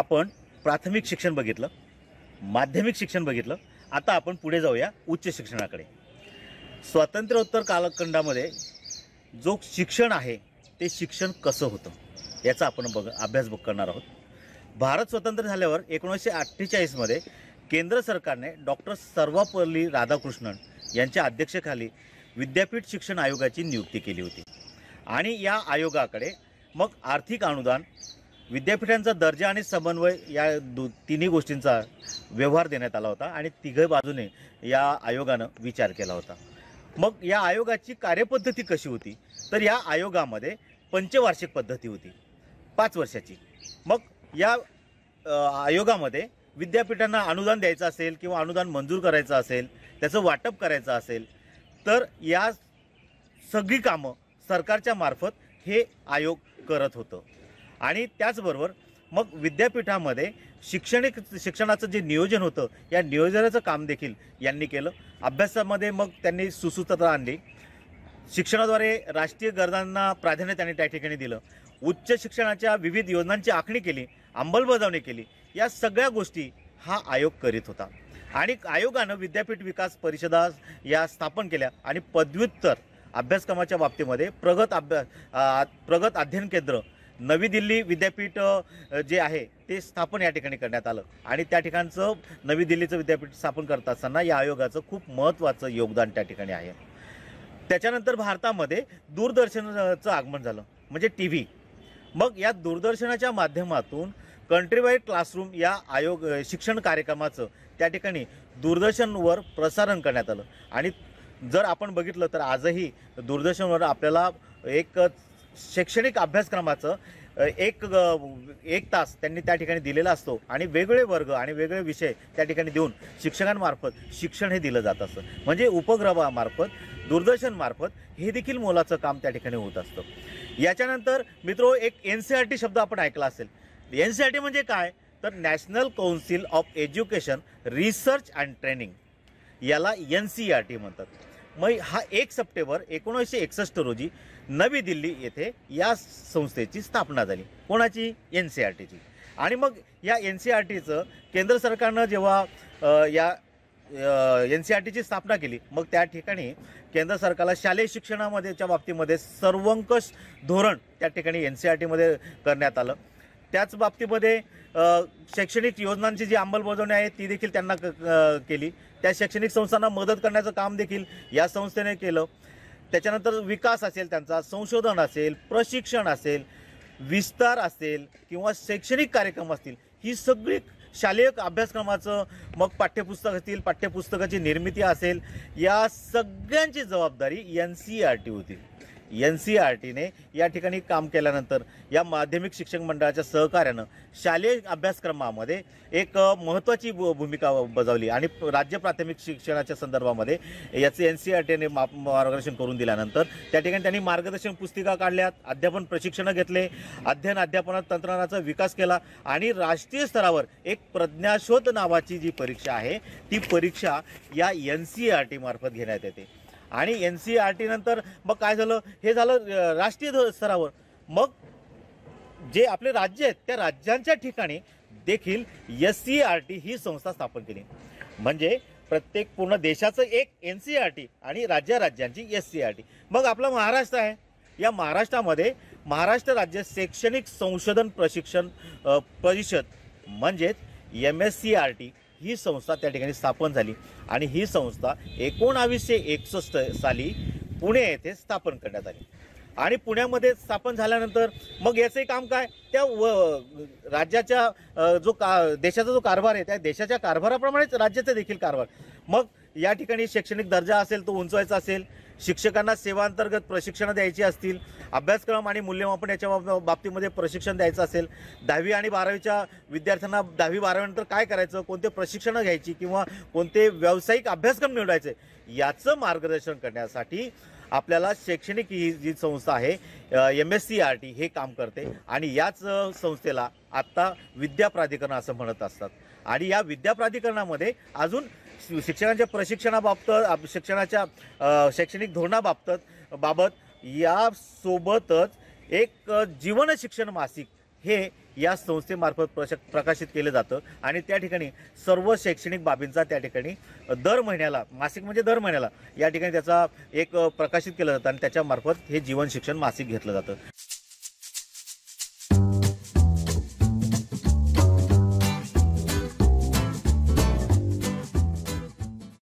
आपण प्राथमिक शिक्षण बघितलं माध्यमिक शिक्षण बघितलं आता आपण पुढे जाऊया उच्च शिक्षणाकडे स्वातंत्र्योत्तर कालखंडामध्ये जो शिक्षण आहे ते शिक्षण कसं होतं याचा आपण बघ अभ्यास बघ करणार आहोत भारत स्वतंत्र झाल्यावर एकोणीसशे अठ्ठेचाळीसमध्ये केंद्र सरकारने डॉक्टर सर्वपल्ली राधाकृष्णन यांच्या अध्यक्षेखाली विद्यापीठ शिक्षण आयोगाची नियुक्ती केली होती आणि या आयोगाकडे मग आर्थिक अनुदान विद्यापीठांचा दर्जा आणि समन्वय या दु तिन्ही गोष्टींचा व्यवहार देण्यात आला होता आणि तिघ बाजूने या आयोगानं विचार केला होता मग या आयोगाची कार्यपद्धती कशी होती तर या आयोगामध्ये पंचवार्षिक पद्धती होती पाच वर्षाची मग या आयोगामध्ये विद्यापीठांना अनुदान द्यायचं असेल किंवा अनुदान मंजूर करायचं असेल त्याचं वाटप करायचं असेल तर या सगळी कामं सरकारच्या मार्फत हे आयोग करत होतं आणि त्याचबरोबर मग विद्यापीठामध्ये शिक्षणिक शिक्षणाचं जे नियोजन होतं या नियोजनाचं काम देखील यांनी केलं अभ्यासामध्ये मग त्यांनी सुसूत्रता आणली शिक्षणाद्वारे राष्ट्रीय गरजांना प्राधान्य त्यांनी त्या ठिकाणी दिलं उच्च शिक्षणाच्या विविध योजनांची आखणी केली अंमलबजावणी केली या सगळ्या गोष्टी हा आयोग करीत होता आणि आयोगानं विद्यापीठ विकास परिषदा या स्थापन केल्या आणि पदव्युत्तर अभ्यासक्रमाच्या बाबतीमध्ये प्रगत अभ्यास प्रगत अध्ययन केंद्र नवी दिल्ली विद्यापीठ जे आहे ते स्थापन या ठिकाणी करण्यात आलं आणि त्या ठिकाणचं नवी दिल्लीचं विद्यापीठ स्थापन करत असताना या आयोगाचं खूप महत्त्वाचं योगदान त्या ठिकाणी आहे त्याच्यानंतर भारतामध्ये दूरदर्शनाचं आगमन झालं म्हणजे टी व्ही मग या दूरदर्शनाच्या माध्यमातून कंट्रीवाईड क्लासरूम या आयोग शिक्षण कार्यक्रमाचं त्या ठिकाणी दूरदर्शनवर प्रसारण करण्यात आलं आणि जर आपण बघितलं तर आजही दूरदर्शनवर आपल्याला एक शैक्षणिक अभ्यासक्रमाचं एक एक तास त्यांनी त्या ठिकाणी दिलेला असतो आणि वेगळे वर्ग आणि वेगळे विषय त्या ठिकाणी देऊन शिक्षकांमार्फत शिक्षण हे दिलं जात असतं म्हणजे उपग्रहामार्फत दूरदर्शनमार्फत हे देखील मोलाचं काम त्या ठिकाणी होत असतं याच्यानंतर मित्रो एक एन सी आर टी शब्द आपण ऐकला असेल एन सी आर टी म्हणजे काय तर national council of education research and training याला एन सी आर टी म्हणतात मग हा एक सप्टेंबर एकोणीसशे एकसष्ट रोजी नवी दिल्ली येथे या संस्थेची स्थापना झाली कोणाची एन सी आर टीची आणि मग या एन सी आर टीचं केंद्र सरकारनं जेव्हा या एन सी आर टीची स्थापना केली मग त्या ठिकाणी केंद्र सरकारला शालेय शिक्षणामध्येच्या बाबतीमध्ये सर्वंकष धोरण त्या ठिकाणी एन सी आर टीमध्ये करण्यात आलं त्याच बाबतीमध्ये शैक्षणिक योजनांची जी अंमलबजावणी आहे ती देखील त्यांना केली त्या शैक्षणिक संस्थांना मदत करण्याचं काम देखील या संस्थेने केलं त्याच्यानंतर विकास असेल त्यांचा संशोधन असेल प्रशिक्षण असेल विस्तार असेल किंवा शैक्षणिक कार्यक्रम असतील ही सगळी शालेय अभ्यासक्रमाचं मग पाठ्यपुस्तक असतील पाठ्यपुस्तकाची निर्मिती असेल या सगळ्यांची जबाबदारी एन सी आर टी होती एन सी आर टीने या ठिकाणी काम केल्यानंतर या माध्यमिक शिक्षण मंडळाच्या सहकार्यानं शालेय अभ्यासक्रमामध्ये एक महत्त्वाची भूमिका बजावली आणि राज्य प्राथमिक शिक्षणाच्या संदर्भामध्ये याचं एन सी आर टीने मार्गदर्शन करून दिल्यानंतर त्या ठिकाणी त्यांनी मार्गदर्शन पुस्तिका काढल्यात अध्यापन प्रशिक्षणं घेतले अध्ययन अध्यापनात तंत्रज्ञानाचा विकास केला आणि राष्ट्रीय स्तरावर एक प्रज्ञाशोध नावाची जी परीक्षा आहे ती परीक्षा या एन सी आर टी मार्फत घेण्यात येते आणि एन सी आर टी नंतर मग काय झालं हे झालं राष्ट्रीय स्तरावर मग जे आपले राज्य आहेत त्या राज्यांच्या ठिकाणी देखील एस सी आर टी ही संस्था स्थापन केली म्हणजे प्रत्येक पूर्ण देशाचं एक एन सी आर टी आणि राज्य राज्यांची एस सी आर टी मग आपला महाराष्ट्र आहे या महाराष्ट्रामध्ये महाराष्ट्र राज्य शैक्षणिक संशोधन प्रशिक्षण परिषद म्हणजेच M S C R T ही संस्था त्या ठिकाणी स्थापन झाली आणि ही संस्था एकोणावीसशे एकसष्ट साली पुणे येथे स्थापन करण्यात आली आणि पुण्यामध्ये स्थापन झाल्यानंतर मग याचं काम काय त्या व राज्याच्या जो का देशाचा जो कारभार आहे त्या देशाच्या कारभाराप्रमाणेच राज्याचा देखील कारभार मग या ठिकाणी शैक्षणिक दर्जा असेल तो उंचवायचा असेल शिक्षकांना सेवांतर्गत प्रशिक्षणं द्यायची असतील अभ्यासक्रम आणि मूल्यमापन याच्या बाबतीमध्ये प्रशिक्षण द्यायचं असेल दहावी आणि बारावीच्या विद्यार्थ्यांना दहावी बारावीनंतर काय करायचं कोणते प्रशिक्षणं घ्यायची किंवा कोणते व्यावसायिक अभ्यासक्रम निवडायचे याचं मार्गदर्शन करण्यासाठी आपल्याला शैक्षणिक ही जी संस्था आहे M S C R T हे काम करते आणि याच संस्थेला आत्ता विद्याप्राधिकरण असं म्हणत असतात आणि या विद्या प्राधिकरणामध्ये अजून शिक्षणाच्या प्रशिक्षणाबाबत शिक्षणाच्या शैक्षणिक धोरणाबाबत बाबत यासोबतच एक जीवन शिक्षण मासिक हे या संस्थेमार्फत प्रश प्रकाशित केलं जातं आणि त्या ठिकाणी सर्व शैक्षणिक बाबींचा त्या ठिकाणी दर महिन्याला मासिक म्हणजे दर महिन्याला या ठिकाणी त्याचा एक प्रकाशित केलं जातं आणि त्याच्यामार्फत हे जीवन शिक्षण मासिक घेतलं जातं